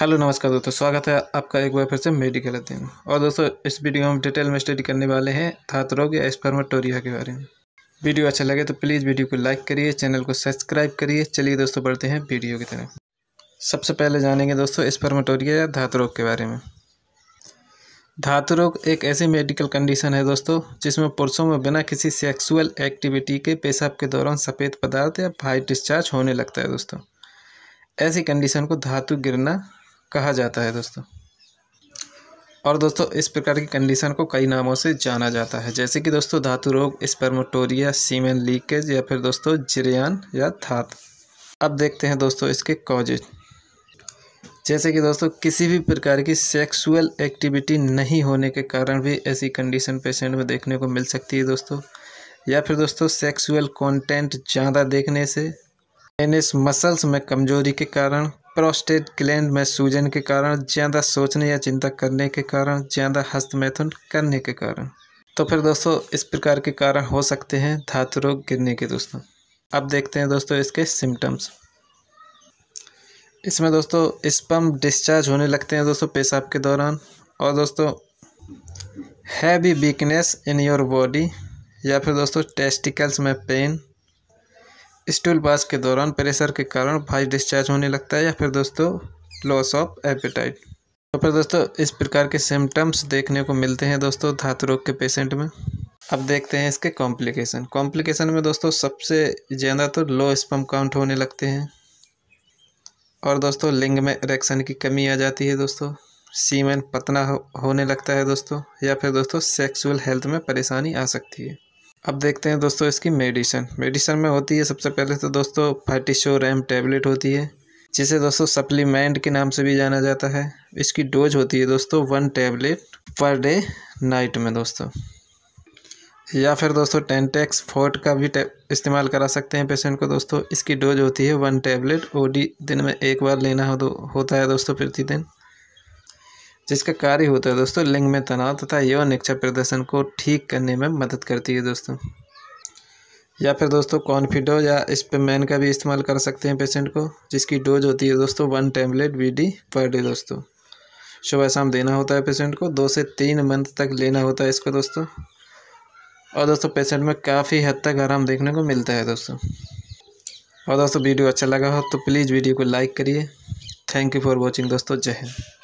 hello नमस्कार दोस्तों स्वागत है आपका एक बार फिर से मेडिकल अध्ययन और दोस्तों इस वीडियो में डिटेल में स्टडी करने वाले हैं धात रोग या स्पर्मेटोरिया के बारे में वीडियो अच्छा लगे तो प्लीज़ वीडियो को लाइक करिए चैनल को सब्सक्राइब करिए चलिए दोस्तों बढ़ते हैं वीडियो की तरफ सबसे पहले जानेंगे दोस्तों स्पर्मेटोरिया या धात रोग के बारे में धातु रोग एक ऐसी मेडिकल कंडीशन है दोस्तों जिसमें पुरुषों में बिना किसी सेक्सुअल एक्टिविटी के पेशाब के दौरान सफ़ेद पदार्थ या भाई डिस्चार्ज होने लगता है दोस्तों ऐसी कंडीशन को धातु गिरना कहा जाता है दोस्तों और दोस्तों इस प्रकार की कंडीशन को कई नामों से जाना जाता है जैसे कि दोस्तों धातु रोग स्पर्मोटोरिया सीमेन लीकेज या फिर दोस्तों जिरयान या था अब देखते हैं दोस्तों इसके कॉजेज जैसे कि दोस्तों किसी भी प्रकार की सेक्सुअल एक्टिविटी नहीं होने के कारण भी ऐसी कंडीशन पेशेंट में देखने को मिल सकती है दोस्तों या फिर दोस्तों सेक्सुअल कंटेंट ज़्यादा देखने से एनएस मसल्स में कमजोरी के कारण प्रोस्टेट ग्लैंड में सूजन के कारण ज़्यादा सोचने या चिंता करने के कारण ज़्यादा हस्तमैथुन करने के कारण तो फिर दोस्तों इस प्रकार के कारण हो सकते हैं धातु रोग गिरने के दोस्तों अब देखते हैं दोस्तों इसके सिम्टम्स इसमें दोस्तों स्पम डिस्चार्ज होने लगते हैं दोस्तों पेशाब के दौरान और दोस्तों heavy weakness in your body या फिर दोस्तों टेस्टिकल्स में पेन स्टूल बास के दौरान प्रेशर के कारण भाई डिस्चार्ज होने लगता है या फिर दोस्तों लॉस ऑफ एपेटाइट तो फिर दोस्तों इस प्रकार के सिम्टम्स देखने को मिलते हैं दोस्तों धातु रोग के पेशेंट में अब देखते हैं इसके कॉम्प्लिकेशन कॉम्प्लिकेशन में दोस्तों सबसे ज़्यादा तो लो स्पम काउंट होने लगते हैं और दोस्तों लिंग में रेक्शन की कमी आ जाती है दोस्तों सीमेन पतना हो, होने लगता है दोस्तों या फिर दोस्तों सेक्सुअल हेल्थ में परेशानी आ सकती है अब देखते हैं दोस्तों इसकी मेडिसन मेडिसन में होती है सबसे पहले तो दोस्तों फाइटिशोर एम टेबलेट होती है जिसे दोस्तों सप्लीमेंट के नाम से भी जाना जाता है इसकी डोज होती है दोस्तों one tablet per day night में दोस्तों या फिर दोस्तों टेंटेक्स फोर्ट का भी इस्तेमाल करा सकते हैं पेशेंट को दोस्तों इसकी डोज होती है वन टेबलेट ओडी दिन में एक बार लेना हो दो होता है दोस्तों प्रतिदिन जिसका कार्य होता है दोस्तों लिंग में तनाव तथा यौन इच्छा प्रदर्शन को ठीक करने में मदद करती है दोस्तों या फिर दोस्तों कॉन्फिडो या स्पेमैन का भी इस्तेमाल कर सकते हैं पेशेंट को जिसकी डोज होती है दोस्तों वन टैबलेट डी पर डे दोस्तों सुबह शाम देना होता है पेशेंट को दो से तीन मंथ तक लेना होता है इसको दोस्तों और दोस्तों पेशेंट में काफ़ी हद तक आराम देखने को मिलता है दोस्तों और दोस्तों वीडियो अच्छा लगा हो तो प्लीज़ वीडियो को लाइक करिए थैंक यू फॉर वॉचिंग दोस्तों जय हिंद